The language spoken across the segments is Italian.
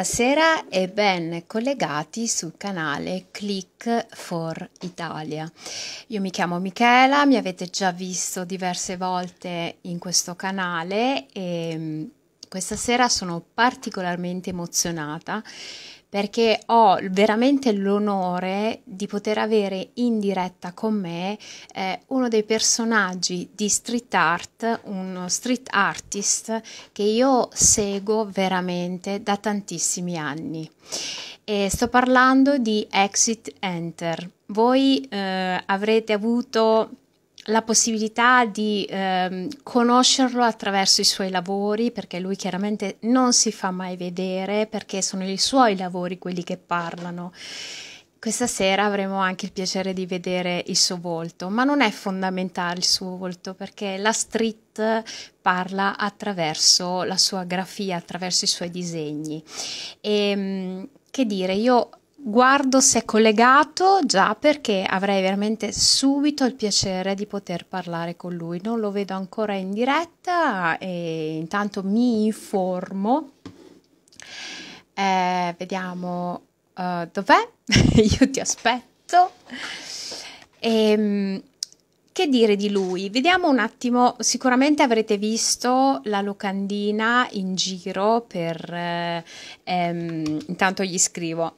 Buonasera e ben collegati sul canale Click for Italia. Io mi chiamo Michela, mi avete già visto diverse volte in questo canale e mm, questa sera sono particolarmente emozionata perché ho veramente l'onore di poter avere in diretta con me eh, uno dei personaggi di street art, uno street artist che io seguo veramente da tantissimi anni. E sto parlando di Exit Enter. Voi eh, avrete avuto la possibilità di eh, conoscerlo attraverso i suoi lavori, perché lui chiaramente non si fa mai vedere, perché sono i suoi lavori quelli che parlano. Questa sera avremo anche il piacere di vedere il suo volto, ma non è fondamentale il suo volto perché la street parla attraverso la sua grafia, attraverso i suoi disegni. E, ehm, che dire, io guardo se è collegato già perché avrei veramente subito il piacere di poter parlare con lui. Non lo vedo ancora in diretta e intanto mi informo. Eh, vediamo uh, dov'è, io ti aspetto. E, ehm, che dire di lui? Vediamo un attimo, sicuramente avrete visto la locandina in giro per... Eh, ehm, intanto gli scrivo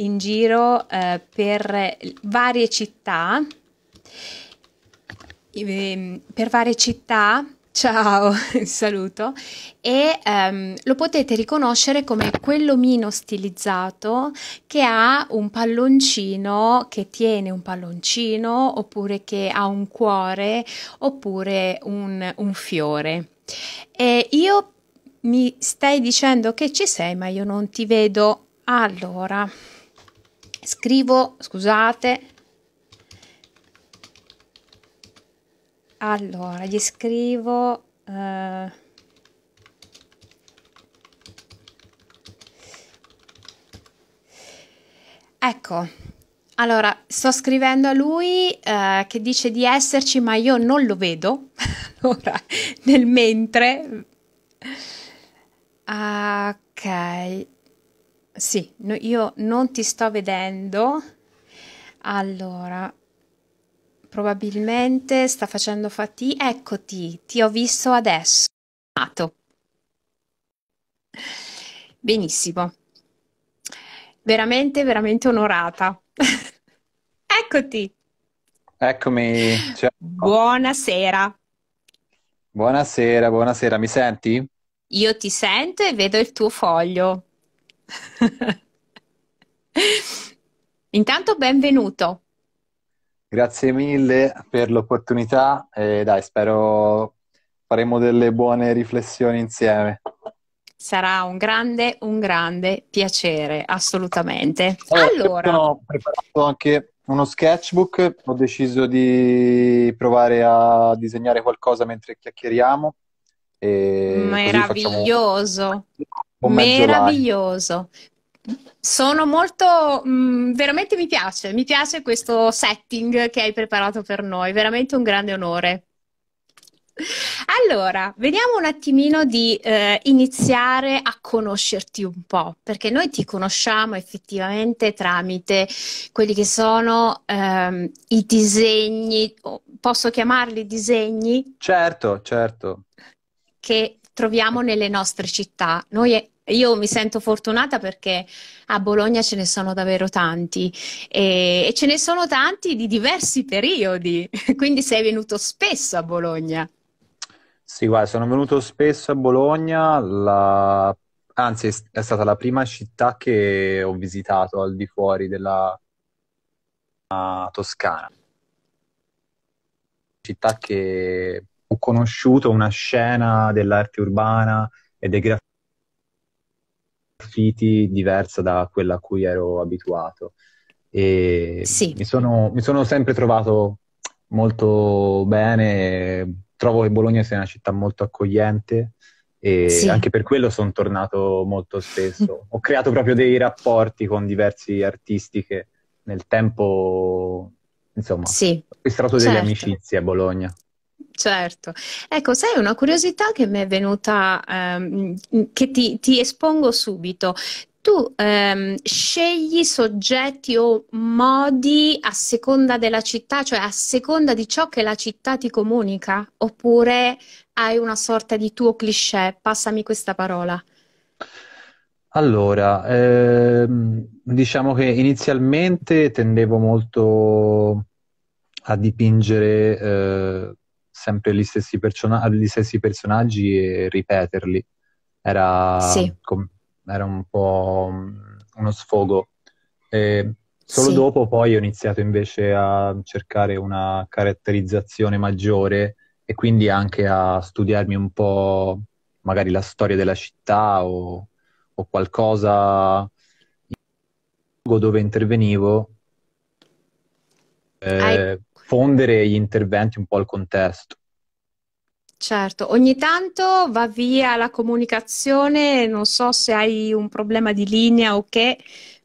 in giro eh, per varie città. Ehm, per varie città, ciao, saluto, e ehm, lo potete riconoscere come quell'omino stilizzato che ha un palloncino, che tiene un palloncino, oppure che ha un cuore, oppure un, un fiore. E io mi stai dicendo che ci sei, ma io non ti vedo. Allora, scrivo scusate allora gli scrivo eh, ecco allora sto scrivendo a lui eh, che dice di esserci ma io non lo vedo allora nel mentre ah, ok sì, no, io non ti sto vedendo. Allora, probabilmente sta facendo fatica. Eccoti, ti ho visto adesso. Benissimo. Veramente, veramente onorata. Eccoti. Eccomi. Ciao. Buonasera. Buonasera, buonasera. Mi senti? Io ti sento e vedo il tuo foglio. Intanto benvenuto. Grazie mille per l'opportunità e dai, spero faremo delle buone riflessioni insieme. Sarà un grande, un grande piacere, assolutamente. Oh, allora, ho preparato anche uno sketchbook, ho deciso di provare a disegnare qualcosa mentre chiacchieriamo. Meraviglioso. Facciamo Meraviglioso. Sono molto, mh, mm, veramente mi piace, mi piace questo setting che hai preparato per noi, veramente un grande onore. Allora, vediamo un attimino di eh, iniziare a conoscerti un po', perché noi ti conosciamo effettivamente tramite quelli che sono ehm, i disegni, posso chiamarli disegni? Certo, certo. Che troviamo nelle nostre città. Noi io mi sento fortunata perché a Bologna ce ne sono davvero tanti e, e ce ne sono tanti di diversi periodi, quindi sei venuto spesso a Bologna. Sì, guarda, sono venuto spesso a Bologna, la... anzi è stata la prima città che ho visitato al di fuori della Toscana. Città che ho conosciuto una scena dell'arte urbana e dei graffiti graffiti diversa da quella a cui ero abituato. E sì. mi, sono, mi sono sempre trovato molto bene. Trovo che Bologna sia una città molto accogliente e sì. anche per quello sono tornato molto spesso. Ho creato proprio dei rapporti con diversi artisti che nel tempo, insomma, sì. ho registrato certo. delle amicizie a Bologna. Certo, ecco, sai una curiosità che mi è venuta, ehm, che ti, ti espongo subito. Tu ehm, scegli soggetti o modi a seconda della città, cioè a seconda di ciò che la città ti comunica, oppure hai una sorta di tuo cliché? Passami questa parola. Allora, ehm, diciamo che inizialmente tendevo molto a dipingere eh, sempre gli stessi, persona- gli stessi personaggi e ripeterli. Era, sì. com- era un po' mm, uno sfogo. E solo sì. dopo poi ho iniziato invece a cercare una caratterizzazione maggiore e quindi anche a studiarmi un po' magari la storia della città o, o qualcosa dove intervenivo. Eh, Hai fondere gli interventi un po' al contesto. Certo, ogni tanto va via la comunicazione, non so se hai un problema di linea o che,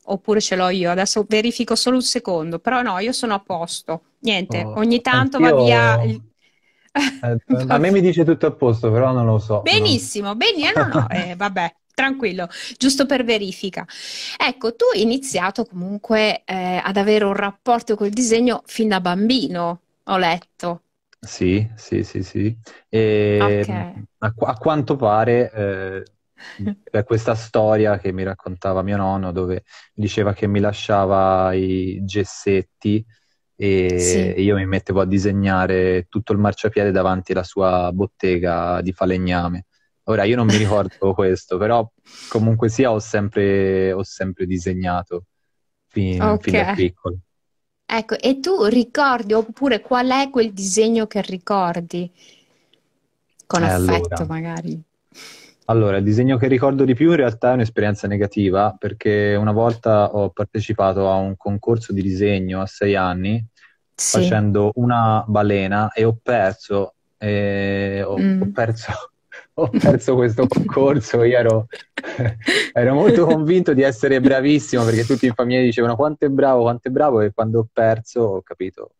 oppure ce l'ho io, adesso verifico solo un secondo, però no, io sono a posto, niente, oh, ogni tanto anch'io... va via... Il... Eh, a me mi dice tutto a posto, però non lo so. Benissimo, no. benissimo, no, no, eh, vabbè tranquillo, giusto per verifica. Ecco, tu hai iniziato comunque eh, ad avere un rapporto col disegno fin da bambino, ho letto. Sì, sì, sì, sì. E okay. a, a, quanto pare, eh, questa storia che mi raccontava mio nonno, dove diceva che mi lasciava i gessetti e sì. io mi mettevo a disegnare tutto il marciapiede davanti alla sua bottega di falegname. Ora io non mi ricordo questo, però comunque sia ho sempre, ho sempre disegnato fin, okay. fin da piccolo. Ecco, e tu ricordi oppure qual è quel disegno che ricordi? Con eh, affetto allora. magari. Allora, il disegno che ricordo di più in realtà è un'esperienza negativa perché una volta ho partecipato a un concorso di disegno a sei anni sì. facendo una balena e ho perso, e eh, ho, mm. ho perso ho perso questo concorso, io ero, ero, molto convinto di essere bravissimo perché tutti in famiglia dicevano quanto è bravo, quanto è bravo e quando ho perso ho capito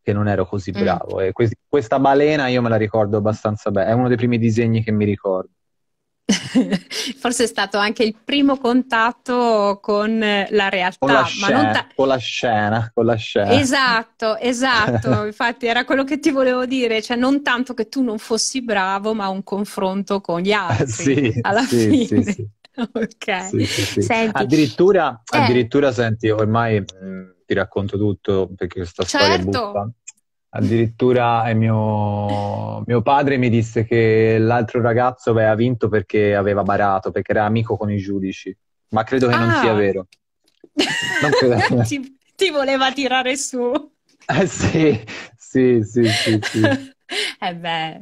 che non ero così mm. bravo mm. e questa balena io me la ricordo abbastanza bene, è uno dei primi disegni che mi ricordo. forse è stato anche il primo contatto con la realtà, con la, scena, ta- con la scena, con la scena. Esatto, esatto. Infatti era quello che ti volevo dire, cioè non tanto che tu non fossi bravo, ma un confronto con gli altri. sì, alla sì, fine. Sì, sì. ok. Sì, sì, senti, addirittura, eh. addirittura, senti, ormai mh, mm, ti racconto tutto perché questa certo. storia buffa. Addirittura mio, mio, padre mi disse che l'altro ragazzo aveva vinto perché aveva barato, perché era amico con i giudici, ma credo che ah. non sia vero. Non credo... ti, ti, voleva tirare su. Eh, sì, sì, sì, sì. sì. Eh beh,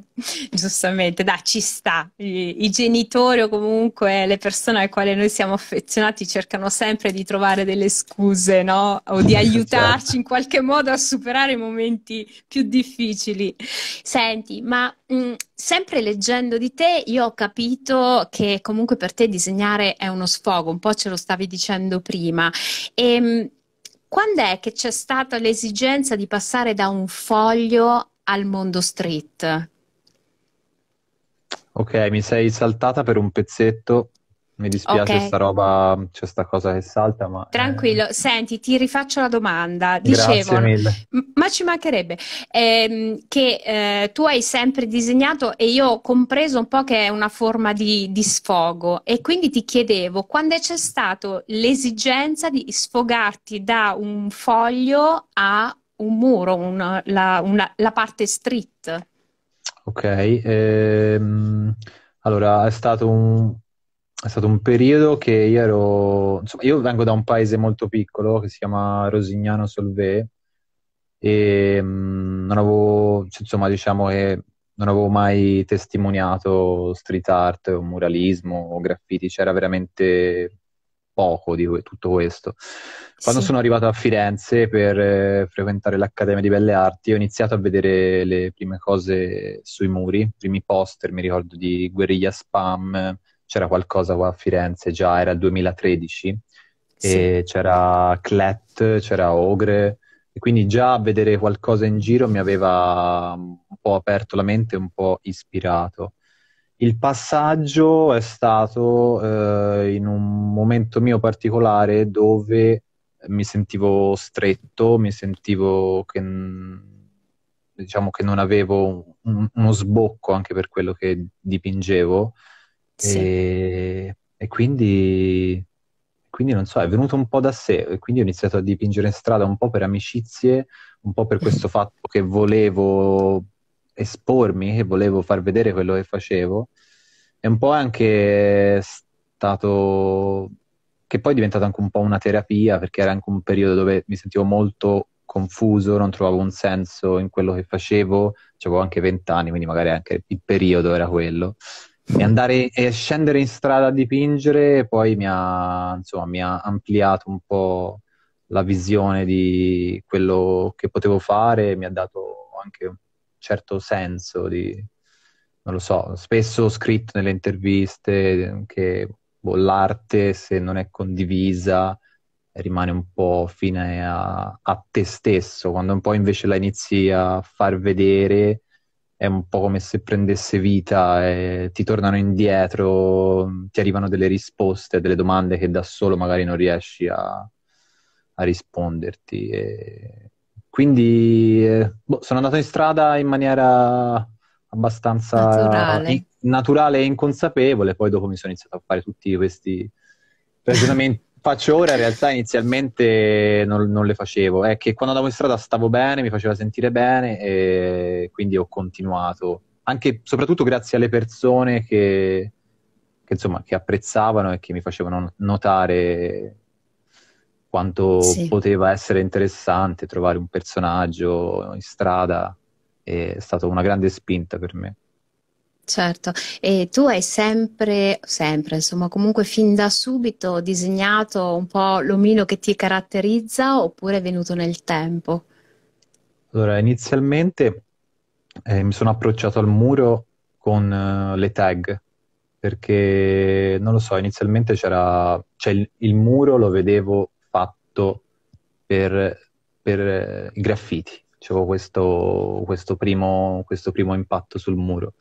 giustamente, da ci sta. I, I, genitori o comunque le persone alle quali noi siamo affezionati cercano sempre di trovare delle scuse, no? O di certo. aiutarci certo. in qualche modo a superare i momenti più difficili. Senti, ma mh, mm, sempre leggendo di te, io ho capito che comunque per te disegnare è uno sfogo, un po' ce lo stavi dicendo prima. E, ehm, mh, quando è che c'è stata l'esigenza di passare da un foglio al mondo street? Ok, mi sei saltata per un pezzetto. Mi dispiace okay. sta roba, c'è cioè sta cosa che salta, ma... Tranquillo, eh... senti, ti rifaccio la domanda. Dicevo, ma ci mancherebbe, ehm, che eh, tu hai sempre disegnato e io ho compreso un po' che è una forma di, di sfogo e quindi ti chiedevo, quando c'è stato l'esigenza di sfogarti da un foglio a un muro, una, la, una, la, parte street. Ok, ehm, allora è stato, un, è stato un periodo che io ero, insomma io vengo da un paese molto piccolo che si chiama Rosignano Solvè e ehm, mh, non avevo, insomma diciamo che non avevo mai testimoniato street art o muralismo o graffiti, c'era veramente poco di tutto questo. Quando sì. sono arrivato a Firenze per eh, frequentare l'Accademia di Belle Arti, ho iniziato a vedere le prime cose sui muri, i primi poster, mi ricordo di Guerriglia Spam, c'era qualcosa qua a Firenze già, era il 2013, sì. c'era Clet, c'era Ogre, e quindi già vedere qualcosa in giro mi aveva mm, un po' aperto la mente, un po' ispirato. Il passaggio è stato eh, in un momento mio particolare dove mi sentivo stretto, mi sentivo che, diciamo, che non avevo un, uno sbocco anche per quello che dipingevo. Sì. E, e quindi, quindi, non so, è venuto un po' da sé. E quindi ho iniziato a dipingere in strada un po' per amicizie, un po' per questo fatto che volevo espormi, che volevo far vedere quello che facevo, è un po' anche stato che poi è diventato anche un po' una terapia perché era anche un periodo dove mi sentivo molto confuso, non trovavo un senso in quello che facevo, avevo anche vent'anni, quindi magari anche il periodo era quello. E andare e scendere in strada a dipingere poi mi ha, insomma, mi ha ampliato un po' la visione di quello che potevo fare, mi ha dato anche un certo senso di, non lo so, spesso ho scritto nelle interviste che boh, l'arte se non è condivisa rimane un po' fine a, a, te stesso, quando un po' invece la inizi a far vedere è un po' come se prendesse vita e ti tornano indietro, ti arrivano delle risposte, delle domande che da solo magari non riesci a, a risponderti. E quindi eh, boh, sono andato in strada in maniera abbastanza naturale. In- naturale. e inconsapevole, poi dopo mi sono iniziato a fare tutti questi ragionamenti. Faccio ora, in realtà inizialmente non, non, le facevo, è che quando andavo in strada stavo bene, mi faceva sentire bene e quindi ho continuato, anche soprattutto grazie alle persone che, che, insomma, che apprezzavano e che mi facevano notare quanto sì. poteva essere interessante trovare un personaggio in strada, è stata una grande spinta per me. Certo, e tu hai sempre, sempre, insomma, comunque fin da subito disegnato un po' l'omino che ti caratterizza oppure è venuto nel tempo? Allora, inizialmente eh, mi sono approcciato al muro con uh, le tag, perché non lo so, inizialmente c'era, cioè il, il muro lo vedevo soprattutto per, per eh, i graffiti. Avevo questo, questo, primo, questo primo impatto sul muro.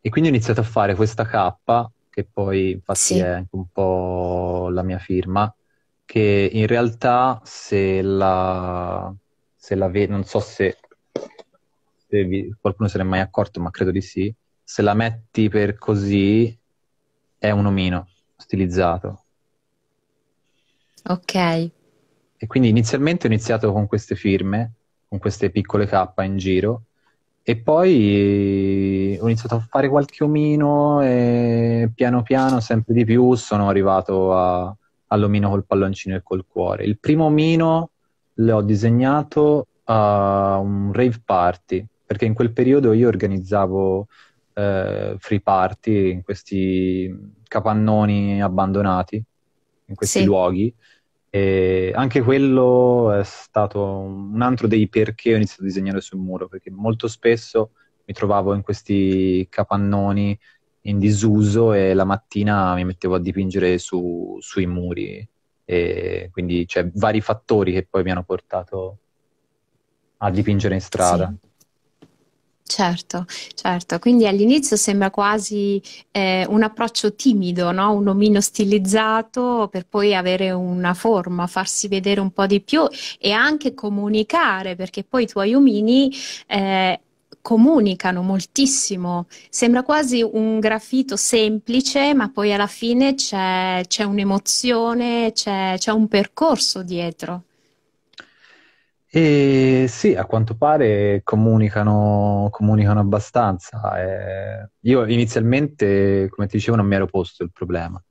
E quindi ho iniziato a fare questa cappa, che poi infatti sì. è anche un po' la mia firma, che in realtà se la, se la ve- non so se, se vi, qualcuno se ne è mai accorto, ma credo di sì, se la metti per così è un omino stilizzato. Ok. E quindi inizialmente ho iniziato con queste firme, con queste piccole K in giro, e poi ho iniziato a fare qualche omino e piano piano, sempre di più, sono arrivato a, all'omino col palloncino e col cuore. Il primo omino l'ho disegnato a un rave party, perché in quel periodo io organizzavo eh, free party in questi capannoni abbandonati, in questi sì. luoghi, e anche quello è stato un altro dei perché ho iniziato a disegnare sul muro, perché molto spesso mi trovavo in questi capannoni in disuso e la mattina mi mettevo a dipingere su, sui muri. E quindi c'è cioè, vari fattori che poi mi hanno portato a dipingere in strada. Sì. Certo, certo, quindi all'inizio sembra quasi eh, un approccio timido, no? un omino stilizzato per poi avere una forma, farsi vedere un po' di più e anche comunicare, perché poi i tuoi omini eh, comunicano moltissimo, sembra quasi un grafito semplice, ma poi alla fine c'è, c'è un'emozione, c'è, c'è un percorso dietro. E sì, a quanto pare comunicano, comunicano abbastanza. Eh, io inizialmente, come ti dicevo, non mi ero posto il problema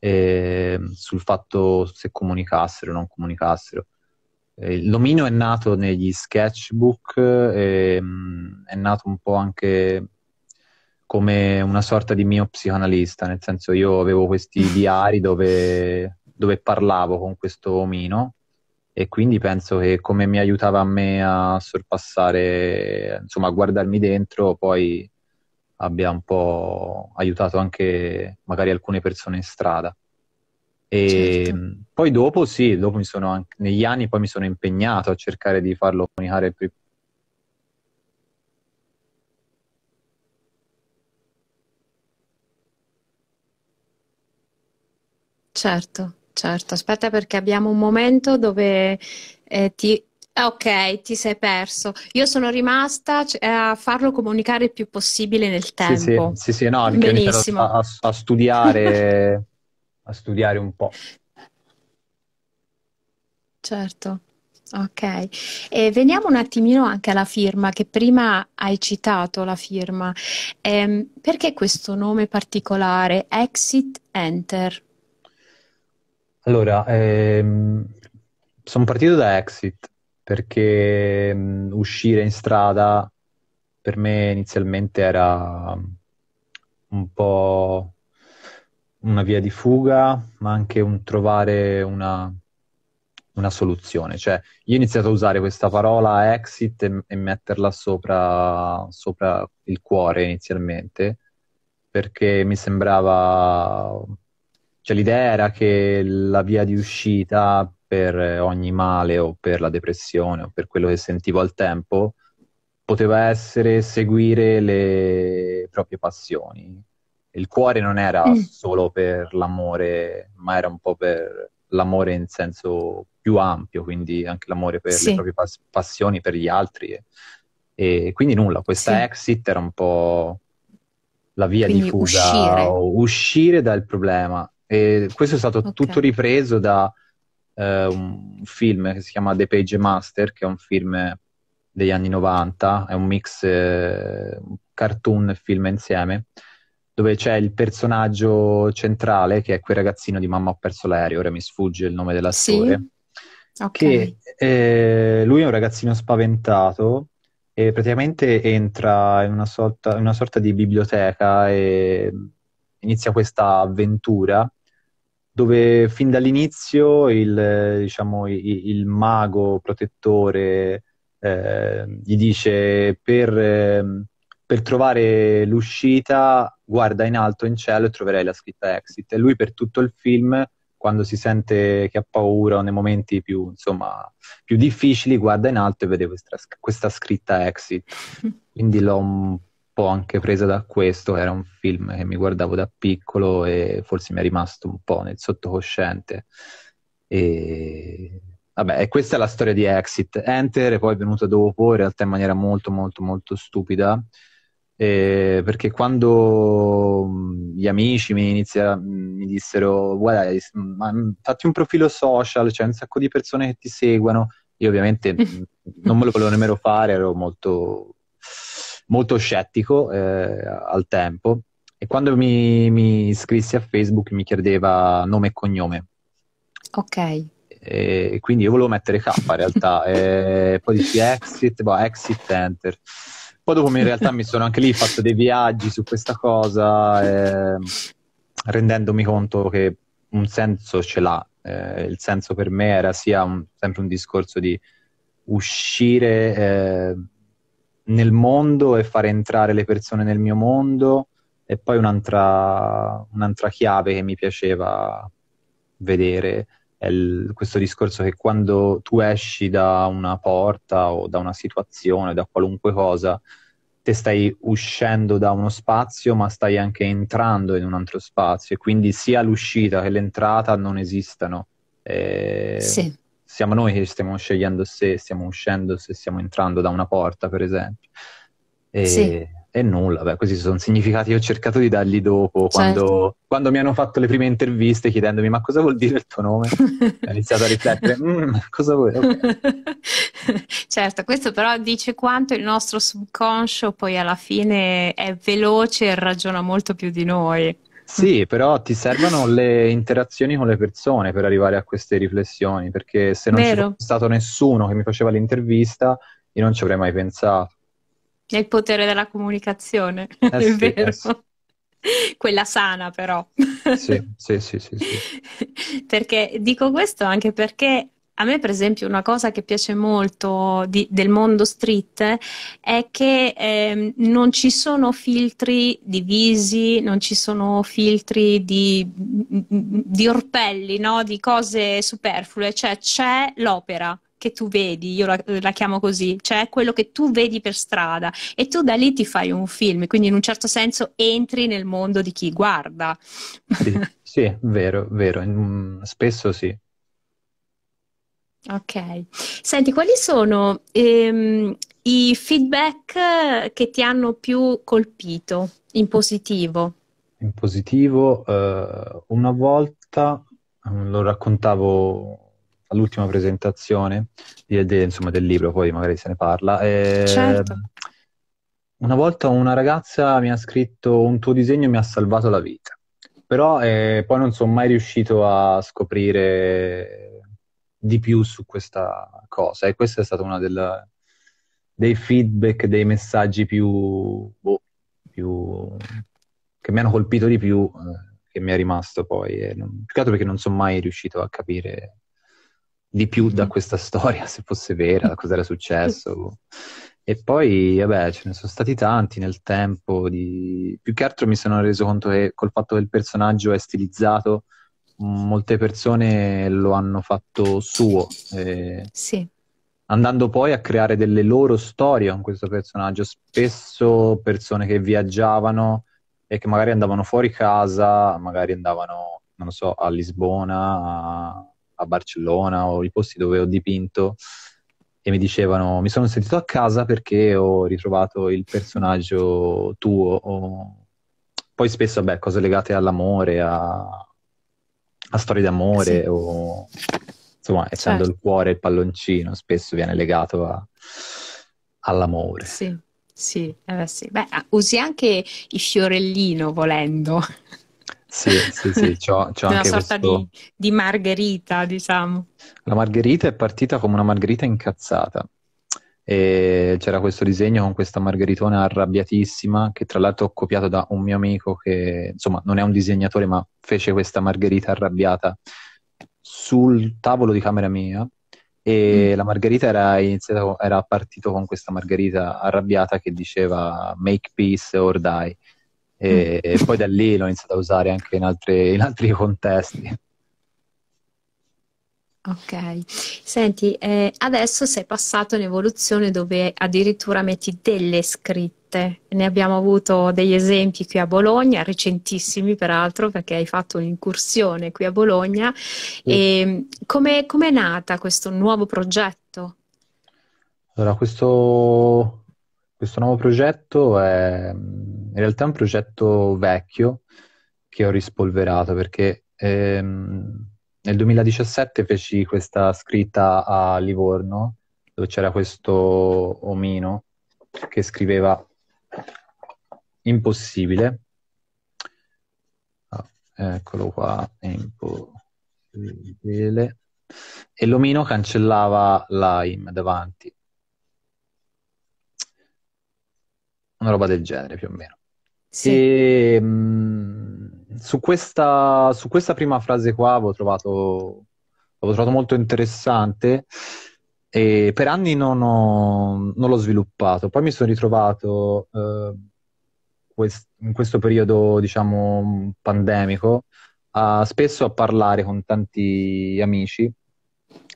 eh, sul fatto se comunicassero o non comunicassero. Eh, l'omino è nato negli sketchbook, ehm, è nato un po' anche come una sorta di mio psicanalista, nel senso io avevo questi diari dove, dove parlavo con questo omino e quindi penso che come mi aiutava a me a sorpassare, insomma a guardarmi dentro, poi abbia un po' aiutato anche magari alcune persone in strada. E certo. Ehm, poi dopo sì, dopo mi sono anche, negli anni poi mi sono impegnato a cercare di farlo comunicare più Certo. Certo, aspetta perché abbiamo un momento dove eh, ti... Ah, ok, ti sei perso. Io sono rimasta eh, a farlo comunicare il più possibile nel tempo. Sì, sì, sì, sì no, anche Benissimo. A, a, studiare, a studiare un po'. Certo, ok. E veniamo un attimino anche alla firma, che prima hai citato la firma. Ehm, perché questo nome particolare, Exit Enter? Allora, ehm, sono partito da Exit perché mh, mm, uscire in strada per me inizialmente era un po' una via di fuga, ma anche un trovare una, una soluzione. Cioè, io ho iniziato a usare questa parola exit e, e metterla sopra, sopra il cuore inizialmente perché mi sembrava cioè l'idea era che la via di uscita per eh, ogni male o per la depressione o per quello che sentivo al tempo poteva essere seguire le proprie passioni. Il cuore non era mm. solo per l'amore, ma era un po' per l'amore in senso più ampio, quindi anche l'amore per sì. le proprie pas- passioni, per gli altri. E, e quindi nulla, questa sì. exit era un po' la via quindi di fuga, uscire. uscire dal problema e questo è stato okay. tutto ripreso da eh, un film che si chiama The Page Master, che è un film degli anni 90, è un mix eh, cartoon e film insieme, dove c'è il personaggio centrale che è quel ragazzino di Mamma ho perso l'aereo, ora mi sfugge il nome della sì. storia. Okay. Che eh, lui è un ragazzino spaventato e praticamente entra in una sorta, in una sorta di biblioteca e inizia questa avventura dove fin dall'inizio il, diciamo, il, il mago protettore eh, gli dice per, ehm, per, trovare l'uscita guarda in alto in cielo e troverai la scritta exit e lui per tutto il film quando si sente che ha paura o nei momenti più, insomma, più difficili guarda in alto e vede questa, questa scritta exit quindi l'ho un po' anche presa da questo, era un film che mi guardavo da piccolo e forse mi è rimasto un po' nel sottocosciente. E vabbè, questa è la storia di Exit. Enter poi è venuta dopo, in realtà in maniera molto molto molto stupida, eh, perché quando gli amici mi, inizia, mi dissero guarda, fatti un profilo social, c'è cioè un sacco di persone che ti seguono, io ovviamente non me lo volevo nemmeno fare, ero molto molto scettico eh, al tempo e quando mi, mi, iscrissi a Facebook mi chiedeva nome e cognome. Ok. E quindi io volevo mettere K in realtà, e poi dici exit, boh, exit, enter. Poi dopo in realtà mi sono anche lì fatto dei viaggi su questa cosa, eh, rendendomi conto che un senso ce l'ha. Eh, il senso per me era sia un, sempre un discorso di uscire ehm, nel mondo e fare entrare le persone nel mio mondo. E poi un'altra, un'altra chiave che mi piaceva vedere è il, questo discorso che quando tu esci da una porta o da una situazione, da qualunque cosa, te stai uscendo da uno spazio ma stai anche entrando in un altro spazio e quindi sia l'uscita che l'entrata non esistano. E... Sì siamo noi che stiamo scegliendo se stiamo uscendo, se stiamo entrando da una porta, per esempio. E, sì. e nulla, beh, questi sono significati che ho cercato di dargli dopo. Certo. Quando, quando, mi hanno fatto le prime interviste chiedendomi ma cosa vuol dire il tuo nome, ho iniziato a riflettere, mm, cosa vuoi? Okay. certo, questo però dice quanto il nostro subconscio poi alla fine è veloce e ragiona molto più di noi. Sì, però ti servono le interazioni con le persone per arrivare a queste riflessioni, perché se non Vero. c'è stato nessuno che mi faceva l'intervista, io non ci avrei mai pensato. È il potere della comunicazione, eh è sì, vero. Eh sì quella sana però. Sì, sì, sì, sì, sì, Perché dico questo anche perché a me, per esempio, una cosa che piace molto di, del mondo street è che eh, non ci sono filtri di visi, non ci sono filtri di, di orpelli, no? di cose superflue, cioè c'è l'opera, che tu vedi, io la, la, chiamo così, cioè quello che tu vedi per strada e tu da lì ti fai un film, quindi in un certo senso entri nel mondo di chi guarda. Sì, sì vero, vero, spesso sì, Ok, senti, quali sono ehm, i feedback che ti hanno più colpito in positivo? In positivo, eh, una volta ehm, lo raccontavo all'ultima presentazione di, di, insomma, del libro, poi magari se ne parla. E, certo. Una volta una ragazza mi ha scritto un tuo disegno mi ha salvato la vita, però eh, poi non sono mai riuscito a scoprire di più su questa cosa. E questo è stato uno del, dei feedback, dei messaggi più, boh, più, che mi hanno colpito di più, eh, che mi è rimasto poi. Non, più che altro perché non sono mai riuscito a capire di più da mm. questa storia, se fosse vera, da cosa era successo. E poi, vabbè, ce ne sono stati tanti nel tempo. Di... Più che altro mi sono reso conto che col fatto che il personaggio è stilizzato molte persone lo hanno fatto suo. Eh, sì. Andando poi a creare delle loro storie con questo personaggio, spesso persone che viaggiavano e che magari andavano fuori casa, magari andavano, non so, a Lisbona, a, a Barcellona o i posti dove ho dipinto e mi dicevano mi sono sentito a casa perché ho ritrovato il personaggio tuo. O... Poi spesso, beh, cose legate all'amore, a a storie d'amore sì. o insomma, essendo certo. il cuore il palloncino, spesso viene legato a, all'amore. Sì, sì, eh, sì. Beh, ah, usi anche il fiorellino volendo. Sì, sì, sì, c'ho, c'ho una sorta questo... di, di margherita, diciamo. La margherita è partita come una margherita incazzata e c'era questo disegno con questa margheritona arrabbiatissima che tra l'altro ho copiato da un mio amico che insomma non è un disegnatore ma fece questa margherita arrabbiata sul tavolo di camera mia e mm. la margherita era, iniziata, era partito con questa margherita arrabbiata che diceva make peace or die e, mm. e poi da lì l'ho iniziata a usare anche in, altre, in altri contesti Ok, senti, eh, adesso sei passato in evoluzione dove addirittura metti delle scritte. Ne abbiamo avuto degli esempi qui a Bologna, recentissimi peraltro, perché hai fatto un'incursione qui a Bologna. Sì. Mm, come è nata questo nuovo progetto? Allora, questo, questo nuovo progetto è mm, in realtà è un progetto vecchio che ho rispolverato perché... Ehm, nel 2017 feci questa scritta a Livorno dove c'era questo omino che scriveva impossibile. Ah, eccolo qua, impossibile. E l'omino cancellava l'AIM davanti. Una roba del genere più o meno. Sì. E, ehm, mh, su, questa, su questa prima frase qua avevo trovato, avevo trovato molto interessante e per anni non, ho, non l'ho sviluppato. Poi mi sono ritrovato eh, quest, in questo periodo, diciamo, pandemico, a, spesso a parlare con tanti amici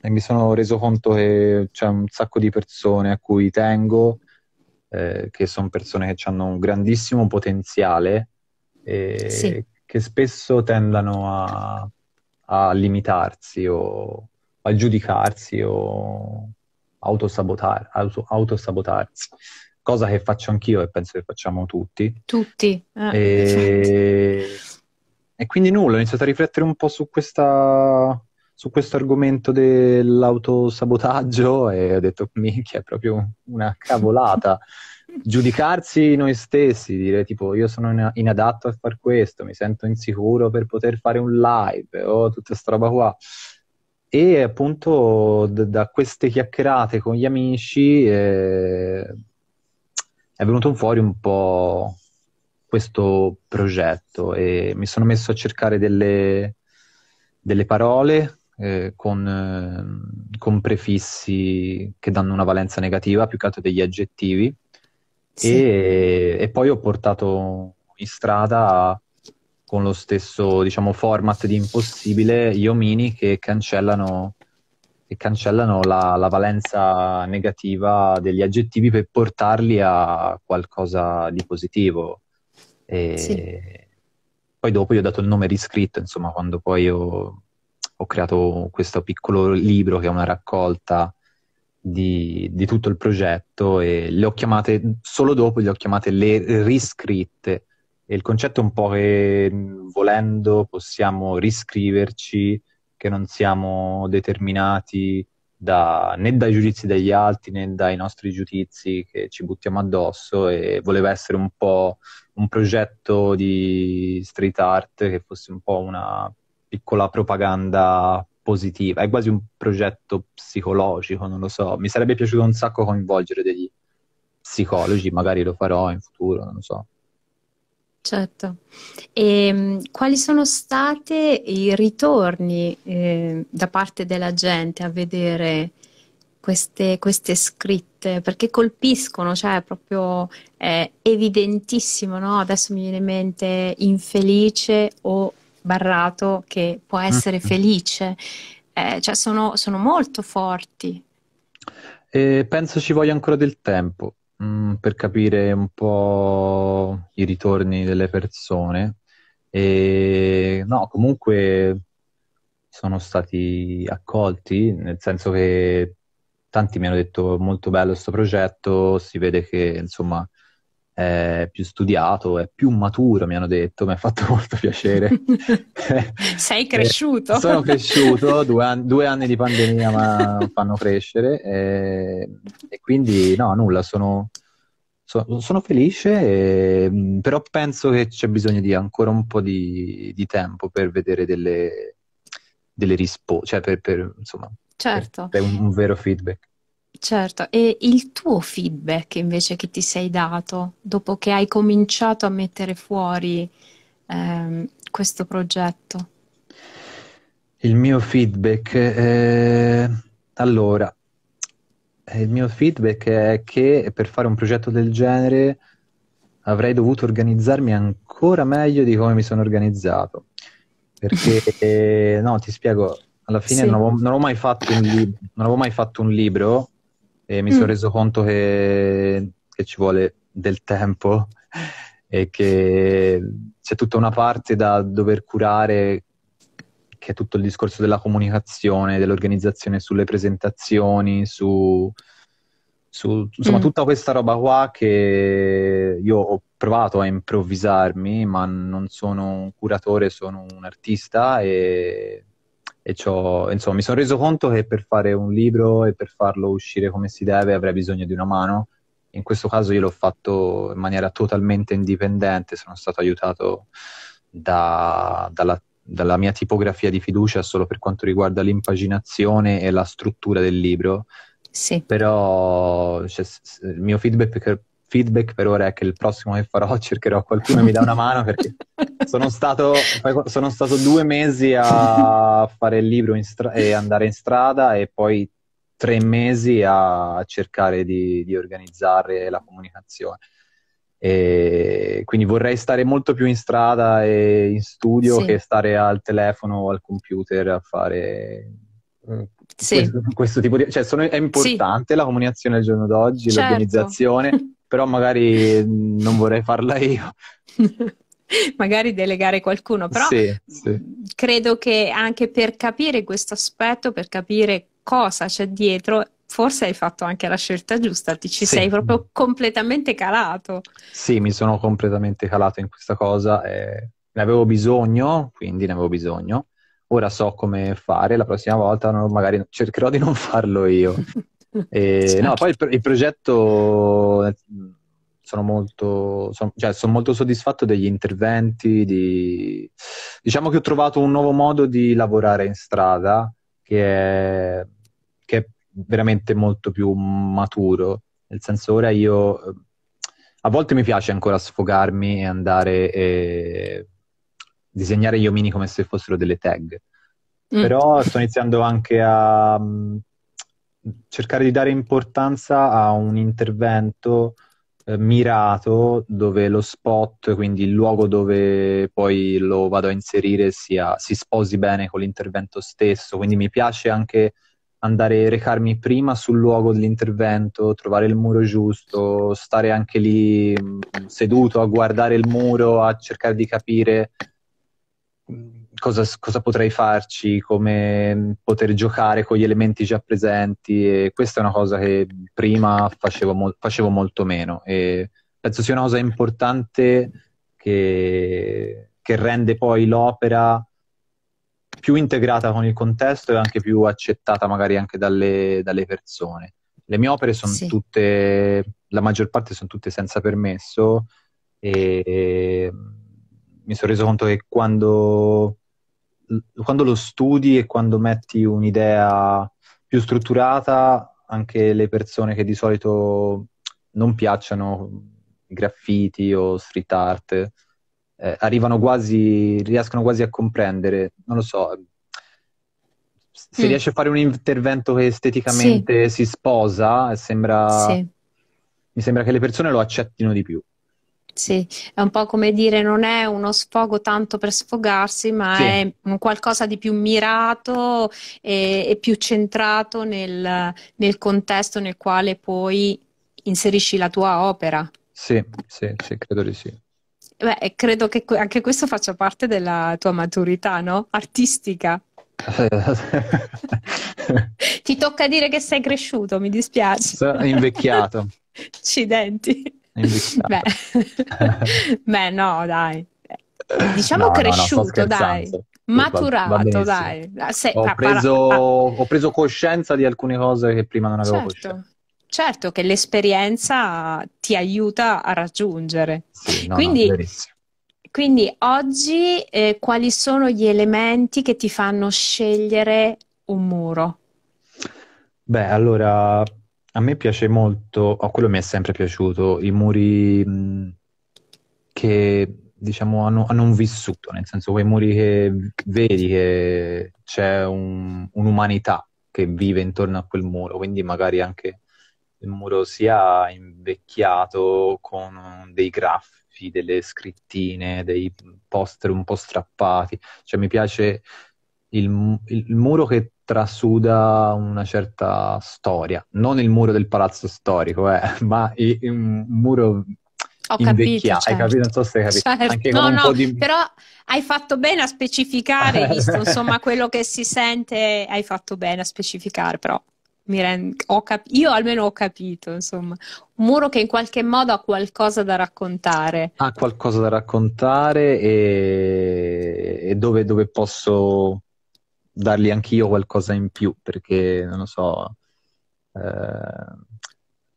e mi sono reso conto che c'è un sacco di persone a cui tengo eh, che sono persone che hanno un grandissimo potenziale e sì. che spesso tendono a, a limitarsi o a giudicarsi o autosabotar, auto, autosabotarsi, cosa che faccio anch'io e penso che facciamo tutti. Tutti. Ah, e... Certo. e quindi nulla, ho iniziato a riflettere un po' su questa su questo argomento dell'autosabotaggio e ho detto, minchia, è proprio una cavolata. Giudicarsi noi stessi, dire tipo io sono inadatto a fare questo, mi sento insicuro per poter fare un live o tutta sta roba qua e appunto d- da queste chiacchierate con gli amici eh, è venuto fuori un po' questo progetto e mi sono messo a cercare delle, delle parole eh, con, ehm, con, prefissi che danno una valenza negativa, più che altro degli aggettivi. Sì. E, e, poi ho portato in strada con lo stesso diciamo, format di impossibile gli omini che cancellano, che cancellano la, la, valenza negativa degli aggettivi per portarli a qualcosa di positivo. E sì. Poi dopo gli ho dato il nome riscritto, insomma, quando poi ho ho creato questo piccolo libro che è una raccolta di, di, tutto il progetto e le ho chiamate, solo dopo le ho chiamate le riscritte. E il concetto è un po' che mm, volendo possiamo riscriverci, che non siamo determinati da, né dai giudizi degli altri né dai nostri giudizi che ci buttiamo addosso e voleva essere un po' un progetto di street art che fosse un po' una piccola propaganda positiva, è quasi un progetto psicologico, non lo so, mi sarebbe piaciuto un sacco coinvolgere degli psicologi, magari lo farò in futuro, non lo so. Certo. E, ehm, quali sono stati i ritorni eh, da parte della gente a vedere queste, queste scritte? Perché colpiscono, cioè è proprio eh, evidentissimo, no? Adesso mi viene in mente infelice o sbarrato che può essere mm. felice. Eh, cioè sono, sono, molto forti. E penso ci voglia ancora del tempo mh, mm, per capire un po' i ritorni delle persone. E, no, comunque sono stati accolti, nel senso che tanti mi hanno detto molto bello questo progetto, si vede che insomma è eh, più studiato, è più maturo, mi hanno detto, mi ha fatto molto piacere. Sei eh, cresciuto? sono cresciuto, due, an- due, anni di pandemia ma fanno crescere e, eh, e quindi no, nulla, sono, so- sono felice, e, ehm, però penso che c'è bisogno di ancora un po' di, di tempo per vedere delle, delle risposte, cioè per, per, insomma, certo. per, per un vero feedback. Certo, e il tuo feedback invece che ti sei dato dopo che hai cominciato a mettere fuori ehm, questo progetto? Il mio feedback, eh, allora, il mio feedback è che per fare un progetto del genere avrei dovuto organizzarmi ancora meglio di come mi sono organizzato. Perché, eh, no, ti spiego, alla fine sì. non, avevo, non, avevo libro, non, avevo, mai fatto un libro, e mi mm. sono reso conto che, che, ci vuole del tempo e che c'è tutta una parte da dover curare che è tutto il discorso della comunicazione, dell'organizzazione sulle presentazioni, su, su insomma mm. tutta questa roba qua che io ho provato a improvvisarmi, ma non sono un curatore, sono un artista e e insomma, mi sono reso conto che per fare un libro e per farlo uscire come si deve avrei bisogno di una mano. In questo caso io l'ho fatto in maniera totalmente indipendente, sono stato aiutato da, dalla, dalla mia tipografia di fiducia solo per quanto riguarda l'impaginazione e la struttura del libro. Sì. Però cioè, il mio feedback feedback per ora è che il prossimo che farò cercherò qualcuno che mi dà una mano perché sono stato, sono stato due mesi a fare il libro stra- e andare in strada e poi tre mesi a cercare di, di organizzare la comunicazione. E quindi vorrei stare molto più in strada e in studio sì. che stare al telefono o al computer a fare mm, sì. questo, questo, tipo di... Cioè sono, è importante sì. la comunicazione al giorno d'oggi, certo. l'organizzazione, però magari non vorrei farla io. magari delegare qualcuno, però sì, sì. credo che anche per capire questo aspetto, per capire cosa c'è dietro, forse hai fatto anche la scelta giusta, ti ci sì. sei proprio completamente calato. Sì, mi sono completamente calato in questa cosa, eh, ne avevo bisogno, quindi ne avevo bisogno. Ora so come fare, la prossima volta magari cercherò di non farlo io. E, no, poi il, il progetto sono molto, sono, cioè, sono molto soddisfatto degli interventi. Di... Diciamo che ho trovato un nuovo modo di lavorare in strada che è, che è veramente molto più maturo. Nel senso, ora io a volte mi piace ancora sfogarmi e andare e disegnare gli omini come se fossero delle tag. Mm. Però sto iniziando anche a cercare di dare importanza a un intervento eh, mirato dove lo spot, quindi il luogo dove poi lo vado a inserire, sia, si sposi bene con l'intervento stesso. Quindi mi piace anche andare a recarmi prima sul luogo dell'intervento, trovare il muro giusto, stare anche lì mm, seduto a guardare il muro, a cercare di capire mm, cosa, cosa, potrei farci, come mm, poter giocare con gli elementi già presenti e questa è una cosa che prima facevo, mo- facevo molto meno e penso sia una cosa importante che, che rende poi l'opera più integrata con il contesto e anche più accettata magari anche dalle, dalle persone. Le mie opere sono sì. tutte, la maggior parte sono tutte senza permesso e, e mm, mi sono reso conto che quando quando lo studi e quando metti un'idea più strutturata, anche le persone che di solito non piacciono graffiti o street art eh, arrivano quasi, riescono quasi a comprendere, non lo so, ehm, se mm. riesci a fare un intervento che esteticamente sì. si sposa, eh, sembra, sì. mi sembra che le persone lo accettino di più. Sì, è un po' come dire non è uno sfogo tanto per sfogarsi, ma sì. è un qualcosa di più mirato e, e più centrato nel, nel, contesto nel quale poi inserisci la tua opera. Sì, sì, sì credo di sì. Beh, credo che anche questo faccia parte della tua maturità, no? Artistica. Ti tocca dire che sei cresciuto, mi dispiace. Sono invecchiato. Accidenti. Beh. Beh, no, dai. Diciamo no, cresciuto, no, dai. Maturato, dai. Ah, se, ho, ah, preso, ah. ho, preso, coscienza di alcune cose che prima non avevo certo. coscienza. Certo che l'esperienza ti aiuta a raggiungere. Sì, no, Quindi... Quindi oggi eh, quali sono gli elementi che ti fanno scegliere un muro? Beh, allora a me piace molto, a quello mi è sempre piaciuto, i muri che diciamo hanno, hanno, un vissuto, nel senso quei muri che vedi che c'è un, un'umanità che vive intorno a quel muro, quindi magari anche il muro sia invecchiato con dei graffi, delle scrittine, dei poster un po' strappati, cioè mi piace il, il muro che trasuda una certa storia. Non il muro del palazzo storico, eh, ma i, i, un muro ho capito, certo. hai capito? Non so se hai capito. Certo. certo. no, no, di... però hai fatto bene a specificare, visto insomma quello che si sente, hai fatto bene a specificare, però rend... cap... io almeno ho capito, insomma, un muro che in qualche modo ha qualcosa da raccontare. Ha qualcosa da raccontare e, e dove, dove posso dargli anch'io qualcosa in più, perché non lo so, eh,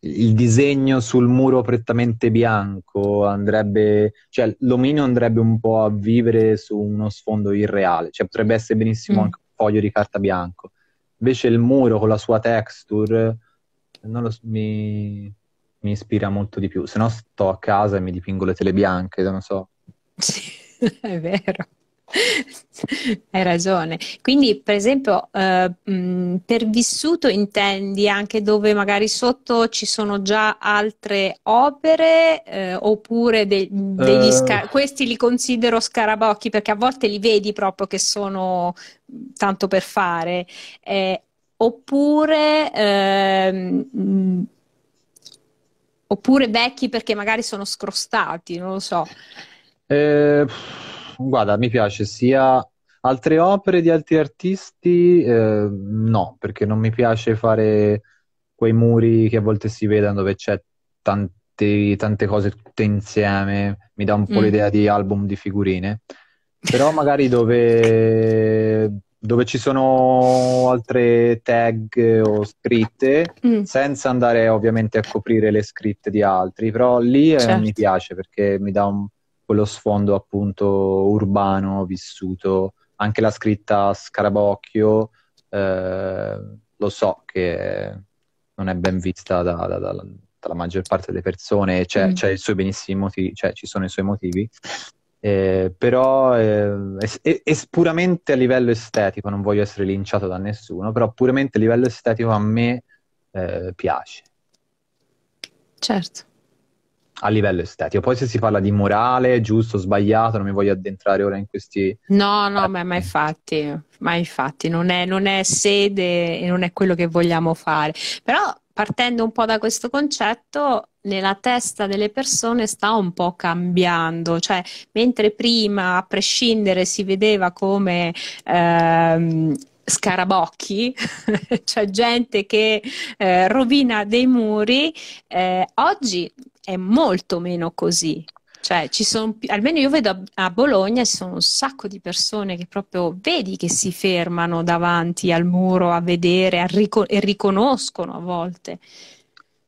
il disegno sul muro prettamente bianco andrebbe, cioè l'omino andrebbe un po' a vivere su uno sfondo irreale, cioè potrebbe essere benissimo mm. anche un foglio di carta bianco. Invece il muro con la sua texture lo, mi, mi, ispira molto di più, se no sto a casa e mi dipingo le tele bianche, non lo so. Sì, è vero. Hai ragione. Quindi, per esempio, eh, per vissuto intendi anche dove magari sotto ci sono già altre opere eh, oppure de- degli uh... sca- eh. questi li considero scarabocchi perché a volte li vedi proprio che sono tanto per fare. Eh, oppure ehm, mh, oppure vecchi perché magari sono scrostati, non lo so. Eh guarda, mi piace sia altre opere di altri artisti, eh, no, perché non mi piace fare quei muri che a volte si vedono dove c'è tante, tante cose tutte insieme, mi dà un po' mm. l'idea di album di figurine, però magari dove, dove ci sono altre tag o scritte, mm. senza andare ovviamente a coprire le scritte di altri, però lì certo. eh, mi certo. piace perché mi dà un quello sfondo appunto urbano vissuto, anche la scritta Scarabocchio, eh, lo so che non è ben vista da, da, da, dalla maggior parte delle persone, c'è, mm. c'è il suo benissimo motivi, cioè ci sono i suoi motivi, eh, però eh, è, è puramente a livello estetico, non voglio essere linciato da nessuno, però puramente a livello estetico a me eh, piace. Certo a livello estetico. Poi se si parla di morale, giusto, sbagliato, non mi voglio addentrare ora in questi... No, no, ma, ma, eh. infatti, ma infatti non è, non è sede e non è quello che vogliamo fare. Però partendo un po' da questo concetto, nella testa delle persone sta un po' cambiando, cioè mentre prima a prescindere si vedeva come ehm, scarabocchi, cioè gente che eh, rovina dei muri, eh, oggi è molto meno così. Cioè, ci sono, almeno io vedo a, Bologna ci sono un sacco di persone che proprio vedi che si fermano davanti al muro a vedere a ricon- e riconoscono a volte.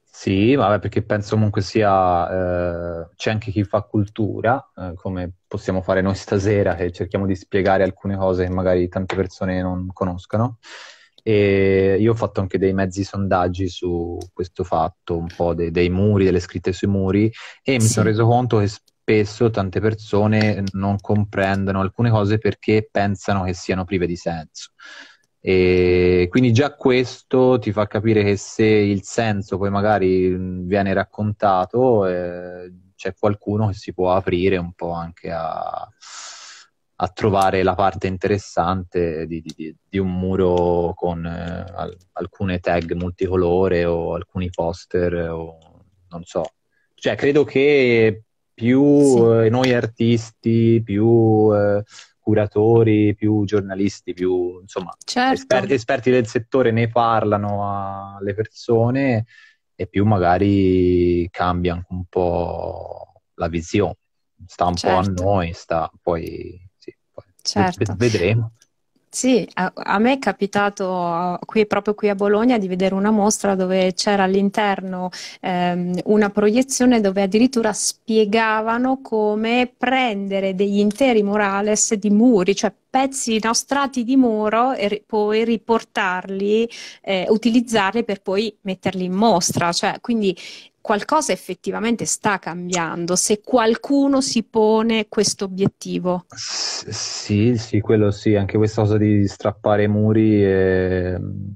Sì, vabbè, perché penso comunque sia, eh, c'è anche chi fa cultura, eh, come possiamo fare noi stasera, che cerchiamo di spiegare alcune cose che magari tante persone non conoscono. E io ho fatto anche dei mezzi sondaggi su questo fatto, un po' dei, dei muri, delle scritte sui muri, e mi sì. sono reso conto che spesso tante persone non comprendono alcune cose perché pensano che siano prive di senso. E quindi già questo ti fa capire che se il senso poi magari viene raccontato, eh, c'è qualcuno che si può aprire un po' anche a a trovare la parte interessante di, di, di un muro con eh, alcune tag multicolore o alcuni poster o non so. Cioè, credo che più sì. eh, noi artisti, più eh, curatori, più giornalisti, più insomma certo. esperti, esperti, del settore ne parlano alle persone e più magari cambia anche un po' la visione. Sta un certo. po' a certo. noi, sta poi Certo. Vedremo. Sì, a, a, me è capitato qui, proprio qui a Bologna di vedere una mostra dove c'era all'interno ehm, una proiezione dove addirittura spiegavano come prendere degli interi murales di muri, cioè pezzi nostrati di muro e poi riportarli, eh, utilizzarli per poi metterli in mostra. Cioè, quindi qualcosa effettivamente sta cambiando se qualcuno si pone questo obiettivo. Sì, sì, quello sì, anche questa cosa di strappare muri. E... Mm,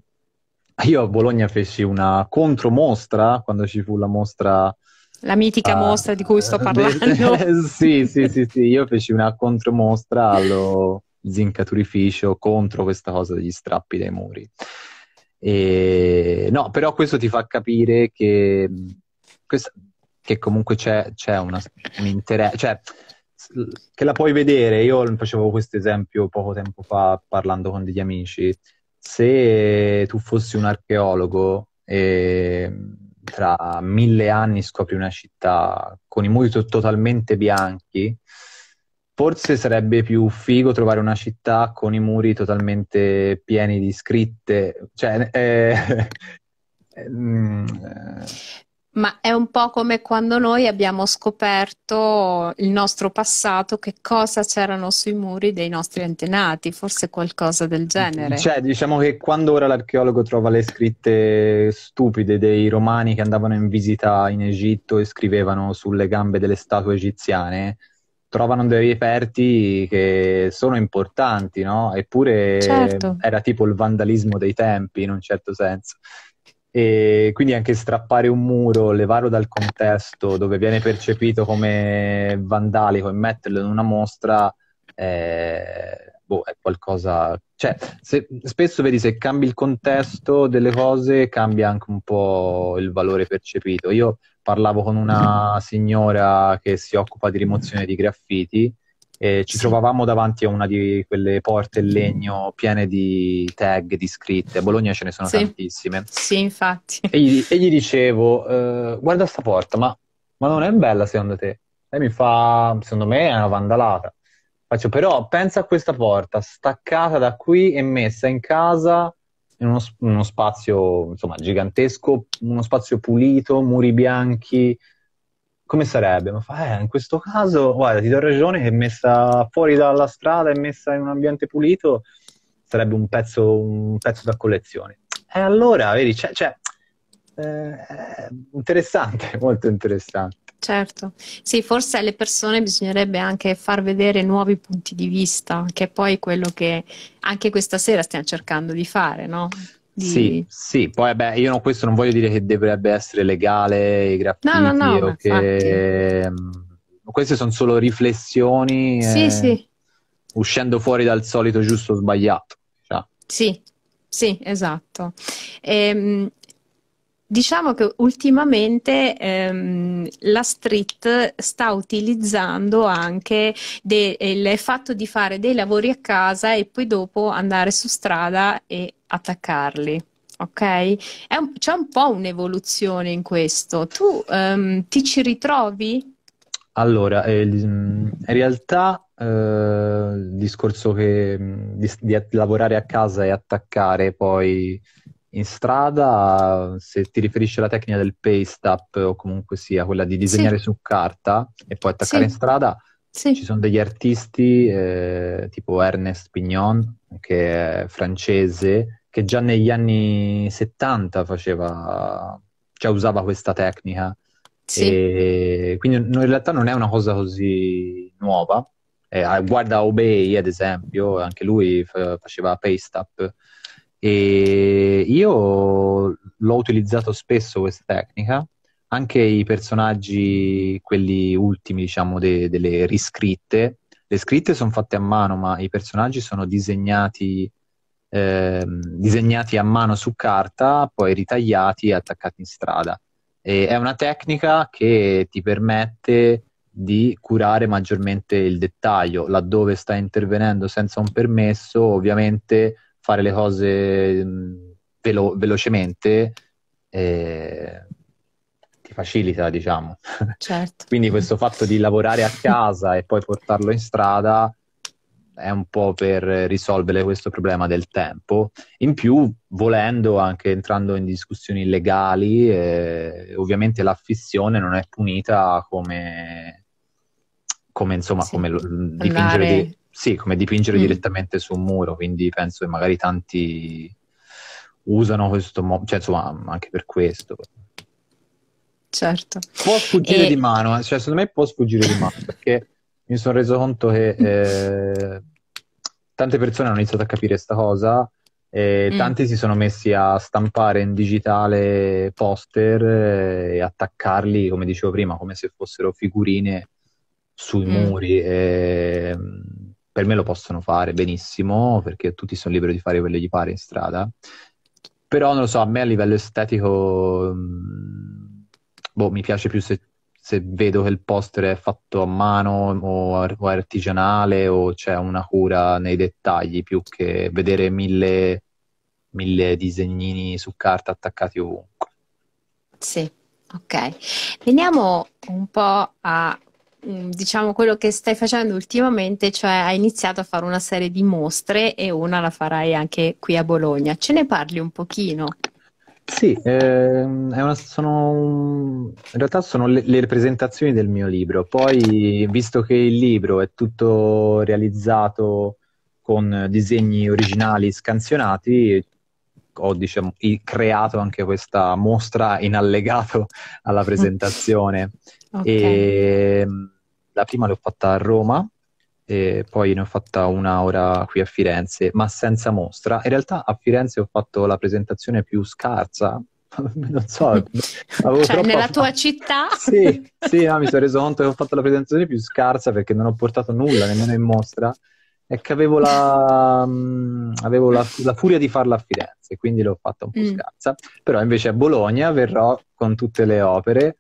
io a Bologna feci una contromostra quando ci fu la mostra. La mitica uh, mostra di cui sto eh, parlando. sì, sì, sì, sì, io feci una contromostra allo, zincaturificio contro questa cosa degli strappi dai muri. E, no, però questo ti fa capire che, che comunque c'è, c'è una, un interesse, cioè che la puoi vedere. Io facevo questo esempio poco tempo fa parlando con degli amici. Se tu fossi un archeologo e ehm, tra mille anni scopri una città con i muri to- totalmente bianchi, Forse sarebbe più figo trovare una città con i muri totalmente pieni di scritte, cioè, eh, mm, eh, Ma è un po' come quando noi abbiamo scoperto il nostro passato, che cosa c'erano sui muri dei nostri antenati, forse qualcosa del genere. Cioè, diciamo che quando ora l'archeologo trova le scritte stupide dei romani che andavano in visita in Egitto e scrivevano sulle gambe delle statue egiziane, trovano dei reperti che sono importanti, no? Eppure certo. era tipo il vandalismo dei tempi in un certo senso. E quindi anche strappare un muro, levarlo dal contesto dove viene percepito come vandalico e metterlo in una mostra eh, boh, è qualcosa. Cioè, se, spesso vedi se cambi il contesto delle cose, cambia anche un po' il valore percepito. Io parlavo con una signora che si occupa di rimozione di graffiti e ci sì. trovavamo davanti a una di quelle porte in legno piene di tag, di scritte. A Bologna ce ne sono sì. tantissime. Sì, infatti. E gli, e gli dicevo, eh, guarda sta porta, ma, ma, non è bella secondo te? Lei mi fa, secondo me è una vandalata. Faccio, però pensa a questa porta staccata da qui e messa in casa in uno, uno spazio insomma, gigantesco, uno spazio pulito, muri bianchi, come sarebbe? Ma fa, eh, in questo caso, guarda, ti do ragione che messa fuori dalla strada e messa in un ambiente pulito sarebbe un pezzo, un pezzo da collezione. E allora, vedi, cioè, cioè eh, interessante, molto interessante. Certo, sì, forse alle persone bisognerebbe anche far vedere nuovi punti di vista, che è poi quello che anche questa sera stiamo cercando di fare, no? Di... Sì, sì, poi beh, io no, questo non voglio dire che dovrebbe essere legale i graffiti no, no, no, che... Ehm, queste sono solo riflessioni sì, eh, sì. uscendo fuori dal solito giusto o sbagliato. Cioè. Sì, sì, esatto. E, ehm, Diciamo che ultimamente ehm, la street sta utilizzando anche eh, il fatto di fare dei lavori a casa e poi dopo andare su strada e attaccarli. Ok? Un, c'è un po' un'evoluzione in questo. Tu ehm, ti ci ritrovi? Allora, eh, mm, in realtà eh, il discorso che, mm, di, di, lavorare a casa e attaccare poi in strada, se ti riferisci alla tecnica del paste up o comunque sia quella di disegnare sì. su carta e poi attaccare sì. in strada, sì. ci sono degli artisti eh, tipo Ernest Pignon, che è francese, che già negli anni 70 faceva, cioè usava questa tecnica. E quindi in realtà non è una cosa così nuova. Eh, guarda Obey, ad esempio, anche lui faceva paste up e io l'ho utilizzato spesso questa tecnica, anche i personaggi, quelli ultimi, diciamo, de- delle riscritte. Le scritte sono fatte a mano, ma i personaggi sono disegnati, eh, disegnati a mano su carta, poi ritagliati e attaccati in strada. E è una tecnica che ti permette di curare maggiormente il dettaglio, laddove stai intervenendo senza un permesso, ovviamente fare le cose mm, velo- velocemente eh, ti facilita, diciamo. Certo. Quindi questo fatto di lavorare a casa e poi portarlo in strada è un po' per risolvere questo problema del tempo. In più, volendo, anche entrando in discussioni legali, eh, ovviamente l'affissione non è punita come, come insomma, sì. come lo, mm, dipingere di sì, come dipingere mm. direttamente su un muro, quindi penso che magari tanti usano questo modo, cioè insomma anche per questo. Certo. Può sfuggire e... di mano, eh, cioè secondo me può sfuggire di mano, perché mi sono reso conto che mm. eh, tante persone hanno iniziato a capire questa cosa e mm. tanti si sono messi a stampare in digitale poster eh, e attaccarli, come dicevo prima, come se fossero figurine sui mm. muri. E, ehm, per me lo possono fare benissimo perché tutti sono liberi di fare quello che gli pare in strada però non lo so a me a livello estetico mm, boh, mi piace più se, se, vedo che il poster è fatto a mano o, o artigianale o c'è una cura nei dettagli più che vedere mille, mille disegnini su carta attaccati ovunque sì Ok, veniamo un po' a Mm, diciamo quello che stai facendo ultimamente, cioè hai iniziato a fare una serie di mostre e una la farai anche qui a Bologna. Ce ne parli un pochino? Sì, eh, una, sono, in realtà sono le, le rappresentazioni del mio libro. Poi, visto che il libro è tutto realizzato con disegni originali scansionati, ho diciamo, creato anche questa mostra in allegato alla presentazione. Okay. E, ehm, la prima l'ho fatta a Roma, e poi ne ho fatta una ora qui a Firenze, ma senza mostra. In realtà a Firenze ho fatto la presentazione più scarsa. non so, cioè, nella tua città? Sì, sì no, mi sono reso conto che ho fatto la presentazione più scarsa perché non ho portato nulla nemmeno in mostra. È che avevo, la, mm, avevo la, la furia di farla a Firenze, quindi l'ho fatta un po' mm. scarsa. Però invece a Bologna verrò con tutte le opere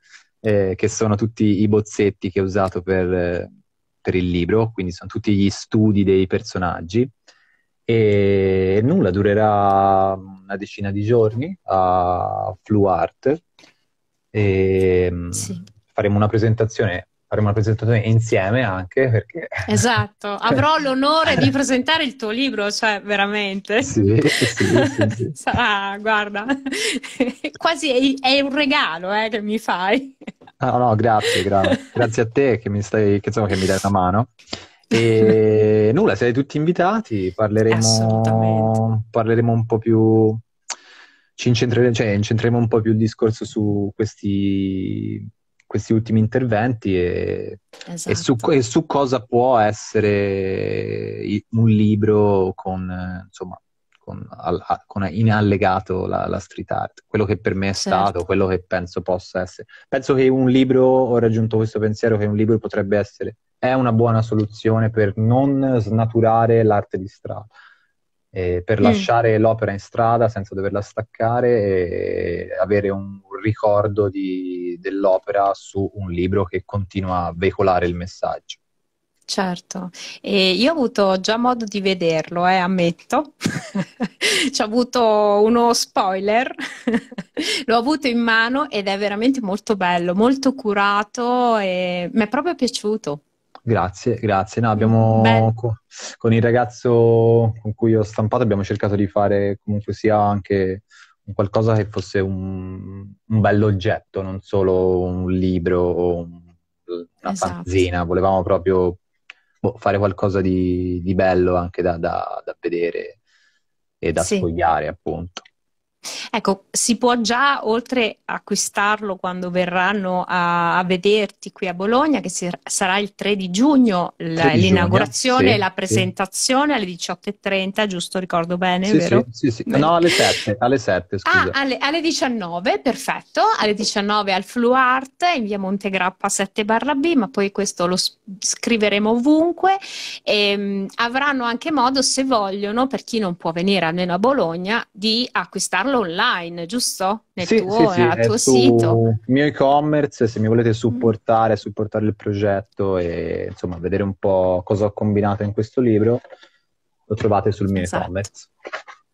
eh, che sono tutti i bozzetti che ho usato per, eh, per, il libro, quindi sono tutti gli studi dei personaggi. E nulla, durerà una decina di giorni a FluArt. E, mm, sì. Faremo una presentazione faremo una presentazione insieme anche perché... Esatto, avrò l'onore di presentare il tuo libro, cioè veramente. Sì, sì, sì, sì. Sarà, ah, guarda, quasi è, è un regalo eh, che mi fai. No, ah, no, grazie, gra- grazie a te che mi, stai, che, insomma, che mi dai una mano. E nulla, siete tutti invitati, parleremo, parleremo un po' più, ci incentreremo, cioè, incentreremo un po' più il discorso su questi, questi ultimi interventi e, esatto. e, su, esatto. e, su, cosa può essere un libro con, insomma, con, al, con in allegato la, la, street art, quello che per me è certo. stato, certo. quello che penso possa essere. Penso che un libro, ho raggiunto questo pensiero, che un libro potrebbe essere, è una buona soluzione per non snaturare l'arte di strada. Eh, per mm. lasciare l'opera in strada senza doverla staccare e avere un ricordo di, dell'opera su un libro che continua a veicolare il messaggio. Certo, e io ho avuto già modo di vederlo, eh, ammetto, ci ho avuto uno spoiler, l'ho avuto in mano ed è veramente molto bello, molto curato e mi è proprio piaciuto. Grazie, grazie. No, abbiamo mm, co- con il ragazzo con cui ho stampato abbiamo cercato di fare comunque sia anche qualcosa che fosse un, un bello oggetto, non solo un libro o un una esatto. fanzina, volevamo proprio boh, fare qualcosa di, di, bello anche da, da, da vedere e da sì. sfogliare, appunto. Ecco, si può già, oltre acquistarlo quando verranno a, a vederti qui a Bologna, che si, sarà il 3 di giugno l- 3 di l'inaugurazione e sì, la presentazione sì. alle 18.30, giusto? Ricordo bene, sì, vero? Sì, sì, bene. no, alle 7, alle 7 ah, scusa. Ah, alle, alle, 19, perfetto, alle 19 al Fluart in via Montegrappa 7 barra B, ma poi questo lo scriveremo ovunque. E, ehm, mh, avranno anche modo, se vogliono, per chi non può venire almeno a Bologna, di acquistarlo solo online, giusto? Nel sì, tuo, sì, sì, eh, tuo sito. mio e-commerce, se mi volete supportare, mm. supportare il progetto e insomma vedere un po' cosa ho combinato in questo libro, lo trovate sul mio esatto. e-commerce.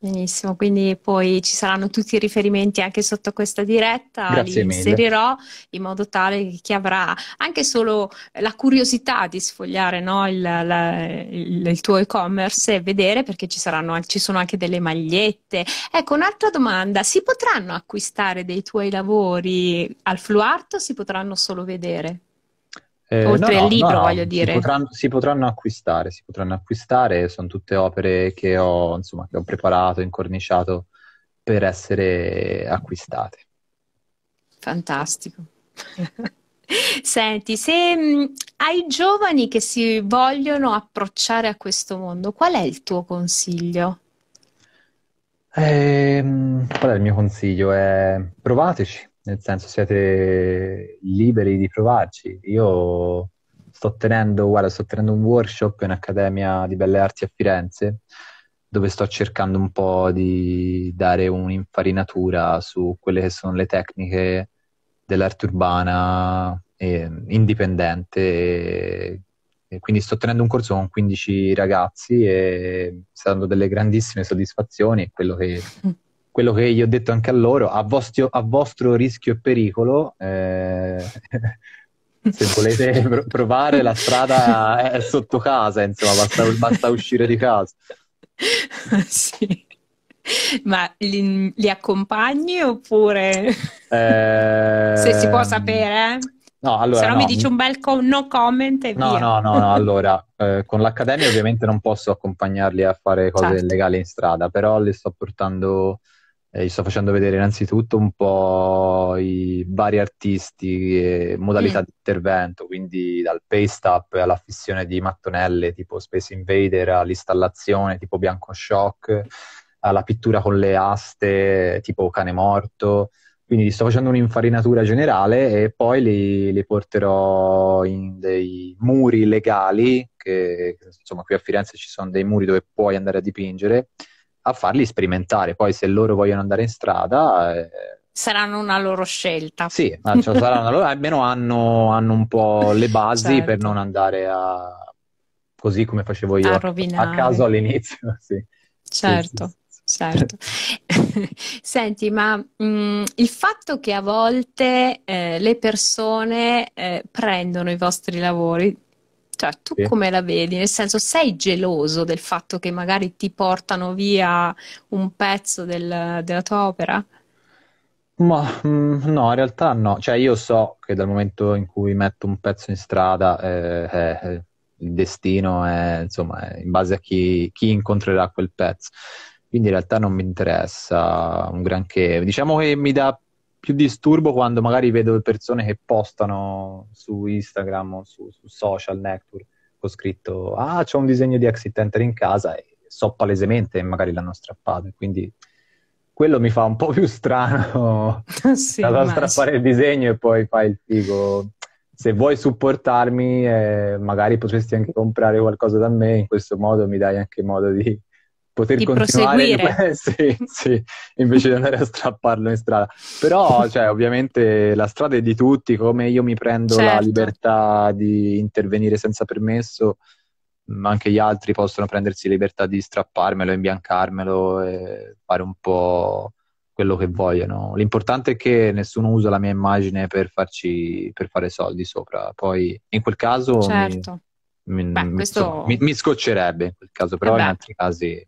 Benissimo, quindi poi ci saranno tutti i riferimenti anche sotto questa diretta, Grazie li mille. inserirò in modo tale che chi avrà anche solo la curiosità di sfogliare no, il, la, il, il, tuo e-commerce e vedere perché ci, saranno, ci sono anche delle magliette. Ecco, un'altra domanda, si potranno acquistare dei tuoi lavori al Fluarto o si potranno solo vedere? Eh, Oltre no, al libro, no, voglio dire. Si potranno, si potranno, acquistare, si potranno acquistare, sono tutte opere che ho, insomma, che ho preparato, incorniciato per essere acquistate. Fantastico. Senti, se mh, mm, ai giovani che si vogliono approcciare a questo mondo, qual è il tuo consiglio? Eh, qual è il mio consiglio? È eh, provateci, nel senso siete liberi di provarci. Io sto tenendo, guarda, sto tenendo un workshop in Accademia di Belle Arti a Firenze dove sto cercando un po' di dare un'infarinatura su quelle che sono le tecniche dell'arte urbana eh, indipendente. E, e quindi sto tenendo un corso con 15 ragazzi e sta delle grandissime soddisfazioni. È quello che quello che gli ho detto anche a loro, a, vostio, a vostro rischio e pericolo, eh, se volete provare la strada è eh, sotto casa, insomma, basta, basta uscire di casa. sì. Ma li, li accompagni oppure... Eh... Se si può sapere, eh? No, allora, Se no, no, mi dici un bel co- no comment e no, via. No, no, no, allora, eh, con l'Accademia ovviamente non posso accompagnarli a fare cose certo. illegali in strada, però li sto portando eh, gli sto facendo vedere innanzitutto un po' i vari artisti e modalità mm. di intervento, quindi dal paste up alla fissione di mattonelle tipo Space Invader, all'installazione tipo Bianco Shock, alla pittura con le aste tipo Cane Morto. Quindi sto facendo un'infarinatura generale e poi li, li porterò in dei muri legali, che insomma qui a Firenze ci sono dei muri dove puoi andare a dipingere, a farli sperimentare. Poi se loro vogliono andare in strada... Eh, saranno una loro scelta. Sì, cioè saranno, loro, almeno hanno, hanno, un po' le basi certo. per non andare a... così come facevo io a, a caso all'inizio. Sì. Certo. Sì, sì. Certo. Senti, ma mh, mm, il fatto che a volte eh, le persone eh, prendono i vostri lavori, cioè, tu sì. come la vedi? Nel senso, sei geloso del fatto che magari ti portano via un pezzo del, della tua opera? Ma mm, no, in realtà no. Cioè, io so che dal momento in cui metto un pezzo in strada, eh, eh, eh il destino è insomma in base a chi, chi incontrerà quel pezzo quindi in realtà non mi interessa un granché. Diciamo che mi dà più disturbo quando magari vedo persone che postano su Instagram o su, su social network ho scritto ah c'è un disegno di Exit Enter in casa e so palesemente che magari l'hanno strappato quindi quello mi fa un po' più strano sì, da strappare il disegno e poi fai il figo se vuoi supportarmi eh, magari potresti anche comprare qualcosa da me in questo modo mi dai anche modo di poter di continuare proseguire. Sì, sì, invece di andare a strapparlo in strada. Però, cioè, ovviamente la strada è di tutti, come io mi prendo certo. la libertà di intervenire senza permesso, ma anche gli altri possono prendersi libertà di strapparmelo, imbiancarmelo e fare un po' quello che vogliono. L'importante è che nessuno usa la mia immagine per farci per fare soldi sopra. Poi in quel caso certo. mi, mi, Beh, mi, questo... mi, scoccerebbe in quel caso, però eh in altri casi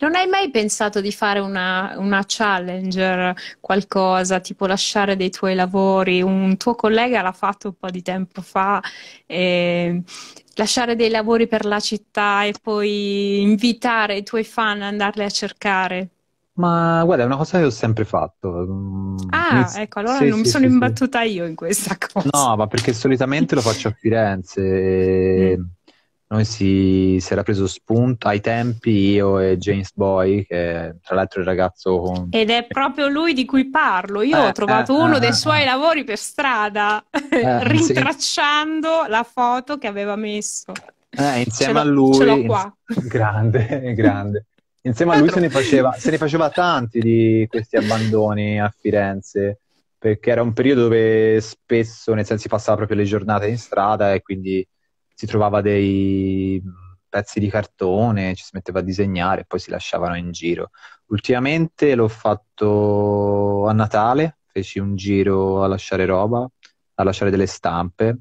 non hai mai pensato di fare una, una, challenger, qualcosa tipo lasciare dei tuoi lavori? Un tuo collega l'ha fatto un po' di tempo fa, eh, lasciare dei lavori per la città e poi invitare i tuoi fan ad andarli a cercare. Ma guarda, è una cosa che ho sempre fatto. Mm, ah, Iniz- ecco, allora sì, non sì, mi sono sì, imbattuta io in questa cosa. No, ma perché solitamente lo faccio a Firenze. E... Mm noi si, si, era preso spunto ai tempi io e James Boy, che tra l'altro il ragazzo con... Ed è proprio lui di cui parlo. Io eh, ho trovato eh, uno eh, dei eh, eh. suoi lavori per strada, eh, rintracciando sì. la foto che aveva messo. Eh, insieme a lui... Ce l'ho qua. In... Grande, grande. Insieme a lui se ne, faceva, se ne faceva tanti di questi abbandoni a Firenze perché era un periodo dove spesso, nel senso, si passava proprio le giornate in strada e quindi si trovava dei pezzi di cartone, ci si metteva a disegnare e poi si lasciavano in giro. Ultimamente l'ho fatto a Natale, feci un giro a lasciare roba, a lasciare delle stampe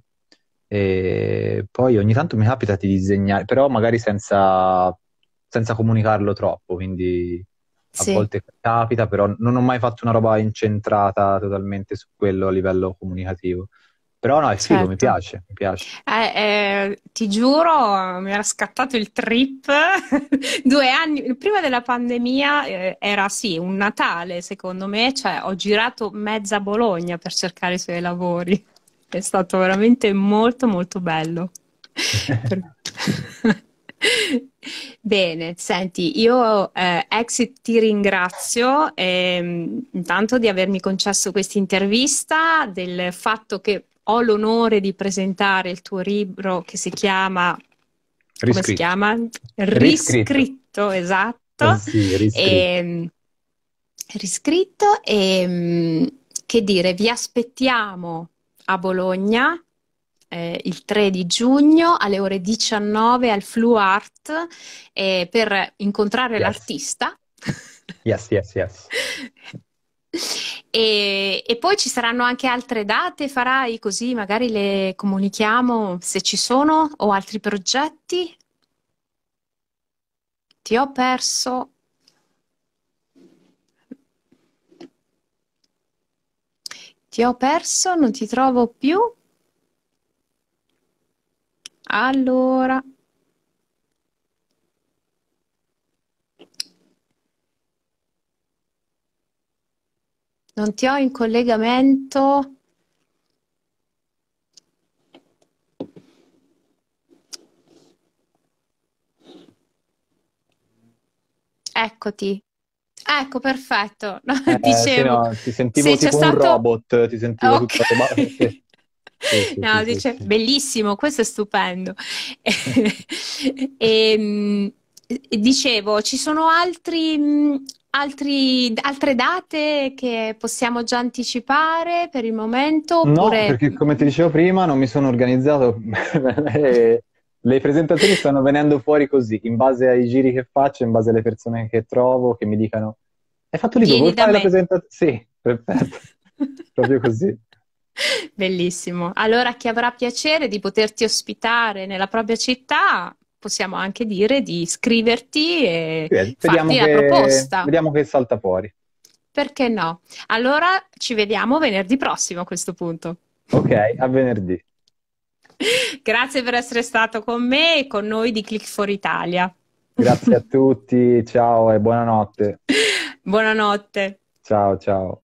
e poi ogni tanto mi capita di disegnare, però magari senza, senza comunicarlo troppo, quindi a sì. volte capita, però non ho mai fatto una roba incentrata totalmente su quello a livello comunicativo. Però no, il sito certo. mi piace, mi piace. Eh, eh, ti giuro, mi era scattato il trip due anni prima della pandemia. Eh, era sì, un Natale secondo me, cioè ho girato mezza Bologna per cercare i suoi lavori. È stato veramente molto, molto bello. Bene, senti, io eh, Exit ti ringrazio ehm, intanto di avermi concesso questa intervista, del fatto che ho l'onore di presentare il tuo libro che si chiama... Riscritto. Come si chiama? Riscritto, riscritto esatto. Eh sì, riscritto. E, ehm, riscritto e ehm, che dire, vi aspettiamo a Bologna eh, il 3 di giugno alle ore 19 al Flu Art eh, per incontrare yes. l'artista. Yes, yes, yes. E, e, poi ci saranno anche altre date, farai così magari le comunichiamo se ci sono o altri progetti. Ti ho perso. Ti ho perso, non ti trovo più. Allora. Non ti ho in collegamento. Eccoti. Ecco, perfetto. No, eh, dicevo, no, ti sentivo tipo stato... un robot, ti sentivo okay. tutto... Sì, sì, no, sì, dice, bellissimo, questo è stupendo. e, ehm, dicevo, ci sono altri, Altri, altre date che possiamo già anticipare per il momento? Oppure... No, perché come ti dicevo prima non mi sono organizzato, le presentazioni stanno venendo fuori così, in base ai giri che faccio, in base alle persone che trovo, che mi dicano hai fatto libro, vuoi fare la presentazione? Sì, perfetto, proprio così. Bellissimo. Allora chi avrà piacere di poterti ospitare nella propria città, possiamo anche dire di iscriverti e sì, farti che, la proposta. Vediamo che salta fuori. Perché no? Allora ci vediamo venerdì prossimo a questo punto. Ok, a venerdì. Grazie per essere stato con me e con noi di Click for Italia. Grazie a tutti, ciao e buonanotte. Buonanotte. Ciao, ciao.